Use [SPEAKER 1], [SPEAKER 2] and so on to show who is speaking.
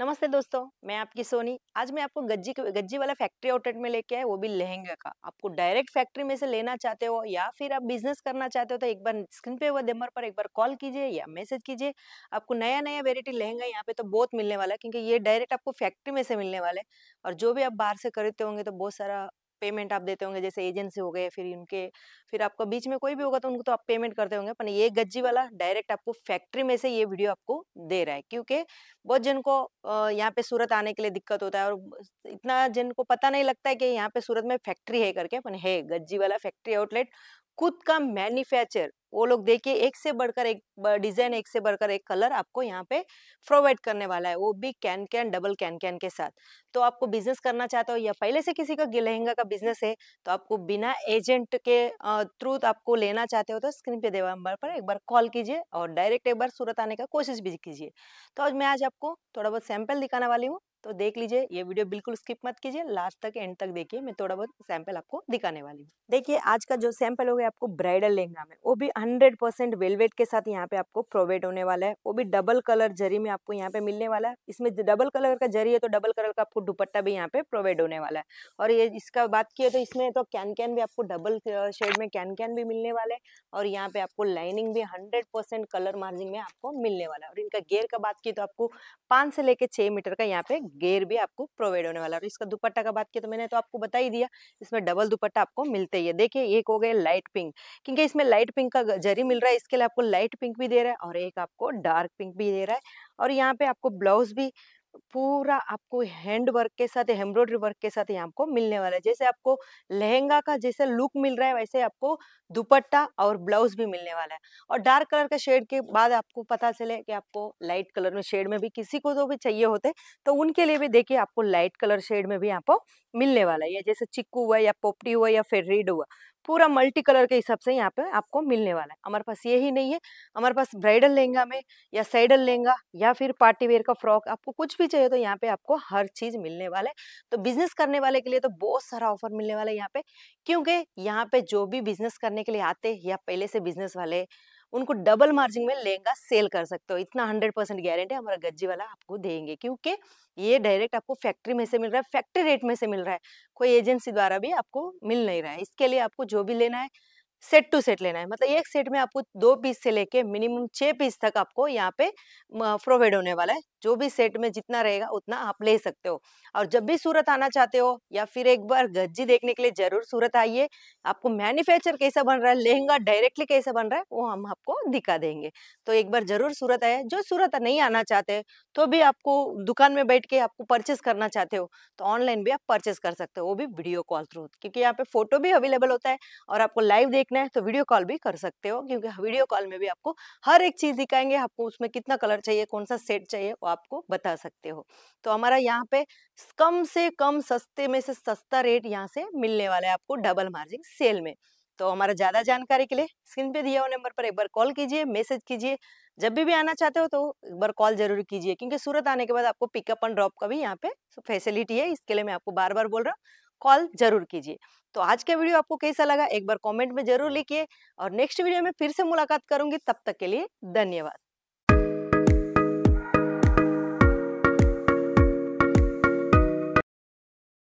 [SPEAKER 1] नमस्ते दोस्तों मैं आपकी सोनी आज मैं आपको गज्जी गज्जी वाला फैक्ट्री आउटलेट में लेके आया वो भी लहंगे का आपको डायरेक्ट फैक्ट्री में से लेना चाहते हो या फिर आप बिजनेस करना चाहते हो तो एक बार स्क्रीन पे हुआ नंबर पर एक बार कॉल कीजिए या मैसेज कीजिए आपको नया नया वेरायटी लहंगा यहाँ पे तो बहुत मिलने वाला है क्योंकि ये डायरेक्ट आपको फैक्ट्री में से मिलने वाला है और जो भी आप बाहर से खरीदते होंगे तो बहुत सारा पेमेंट आप देते होंगे जैसे एजेंसी हो गए फिर उनके फिर आपका बीच में कोई भी होगा तो उनको तो आप पेमेंट करते होंगे पर ये गज्जी वाला डायरेक्ट आपको फैक्ट्री में से ये वीडियो आपको दे रहा है क्योंकि बहुत जन को यहाँ पे सूरत आने के लिए दिक्कत होता है और इतना जन को पता नहीं लगता है कि यहाँ पे सूरत में फैक्ट्री है करके अपन है गज्जी वाला फैक्ट्री आउटलेट खुद का मैन्युफैक्चर वो लोग देखिए एक से बढ़कर एक डिजाइन एक से बढ़कर एक कलर आपको यहाँ पे प्रोवाइड करने वाला है वो भी can can double can can के साथ तो आपको बिजनेस करना चाहते हो या पहले से किसी का लहंगा का बिजनेस है तो आपको बिना एजेंट के थ्रू तो आपको लेना चाहते हो तो स्क्रीन पे देवा नंबर पर एक बार कॉल कीजिए और डायरेक्ट एक बार सूरत आने का कोशिश भी कीजिए तो आज मैं आज आपको थोड़ा बहुत सैंपल दिखाने वाली हूँ तो देख लीजिए ये वीडियो बिल्कुल स्किप मत कीजिए लास्ट तक एंड तक देखिए मैं थोड़ा बहुत सैंपल आपको दिखाने वाली हूँ देखिए आज का जो सैंपल हो गया आपको ब्राइडल लहंगा में वो भी हंड्रेड परसेंट वेलवेट के साथ यहाँ पे आपको प्रोवाइड होने वाला है वो भी डबल कलर जरी में आपको यहाँ पे मिलने वाला है इसमें डबल कलर का जरी है तो डबल कलर का आपको दुपट्टा भी यहाँ पे प्रोवाइड होने वाला है और ये इसका बात की तो इसमें तो कैन कैन भी आपको डबल शेड में कैन कैन भी मिलने वाला है और यहाँ पे आपको लाइनिंग भी हंड्रेड कलर मार्जिंग में आपको मिलने वाला है और इनका गेयर का बात की तो आपको पाँच से लेकर छः मीटर का यहाँ पे गेयर भी आपको प्रोवाइड होने वाला है इसका दुपट्टा का बात किया तो मैंने तो आपको बता ही दिया इसमें डबल दुपट्टा आपको मिलते ही है देखिए एक हो गया लाइट पिंक क्योंकि इसमें लाइट पिंक का जरी मिल रहा है इसके लिए आपको लाइट पिंक भी दे रहा है और एक आपको डार्क पिंक भी दे रहा है और यहाँ पे आपको ब्लाउज भी पूरा आपको हैंड वर्क के साथ एम्ब्रॉयडरी वर्क के साथ यहाँ आपको मिलने वाला है जैसे आपको लहंगा का जैसे लुक मिल रहा है वैसे आपको दुपट्टा और ब्लाउज भी मिलने वाला है और डार्क कलर का शेड के बाद आपको पता चले कि आपको लाइट कलर में शेड में भी किसी को तो भी चाहिए होते तो उनके लिए भी देखिए आपको लाइट कलर शेड में भी आपको मिलने वाला है जैसे चिक्कू हुआ या पोपटी हुआ या फिर हुआ पूरा मल्टी कलर के हिसाब से यहाँ पे आपको मिलने वाला है हमारे पास ये ही नहीं है हमारे पास ब्राइडल लहंगा में या साइडल लहंगा या फिर पार्टी वेयर का फ्रॉक आपको कुछ भी चाहिए तो यहाँ पे आपको हर चीज़ मिलने वाला है तो बिजनेस करने वाले के लिए तो बहुत सारा ऑफर मिलने वाला है यहाँ पे क्योंकि यहाँ पे जो भी बिजनेस करने के लिए आते या पहले से बिजनेस वाले उनको डबल मार्जिन में लहंगा सेल कर सकते हो इतना हंड्रेड परसेंट गारंटी हमारा गज्जी वाला आपको देंगे क्योंकि ये डायरेक्ट आपको फैक्ट्री में से मिल रहा है फैक्ट्री रेट में से मिल रहा है कोई एजेंसी द्वारा भी आपको मिल नहीं रहा है इसके लिए आपको जो भी लेना है सेट टू सेट लेना है मतलब एक सेट में आपको दो पीस से लेके मिनिमम छः पीस तक आपको यहाँ पे प्रोवाइड होने वाला है जो भी सेट में जितना रहेगा उतना आप ले सकते हो और जब भी सूरत आना चाहते हो या फिर एक बार गज्जी देखने के लिए जरूर सूरत आइए आपको मैन्युफैक्चर कैसा बन रहा है लहंगा डायरेक्टली कैसा बन रहा है वो हम आपको दिखा देंगे तो एक बार जरूर सूरत आए जो सूरत नहीं आना चाहते तो भी आपको दुकान में बैठ के आपको परचेस करना चाहते हो तो ऑनलाइन भी आप परचेस कर सकते हो वो भी वीडियो कॉल थ्रू क्योंकि यहाँ पे फोटो भी अवेलेबल होता है और आपको लाइव देख सीखना है तो वीडियो कॉल भी कर सकते हो क्योंकि वीडियो कॉल में भी आपको हर एक चीज़ दिखाएंगे आपको उसमें कितना कलर चाहिए कौन सा सेट चाहिए वो आपको बता सकते हो तो हमारा यहाँ पे कम से कम सस्ते में से सस्ता रेट यहाँ से मिलने वाला है आपको डबल मार्जिन सेल में तो हमारा ज़्यादा जानकारी के लिए स्क्रीन पे दिया हुआ नंबर पर एक बार कॉल कीजिए मैसेज कीजिए जब भी भी आना चाहते हो तो एक बार कॉल जरूर कीजिए क्योंकि सूरत आने के बाद आपको पिकअप एंड ड्रॉप का भी यहाँ पे फैसिलिटी है इसके लिए मैं आपको बार बार बोल रहा हूँ कॉल जरूर कीजिए तो आज का वीडियो आपको कैसा लगा एक बार कमेंट में जरूर लिखिए और नेक्स्ट वीडियो में फिर से मुलाकात करूंगी तब तक के लिए धन्यवाद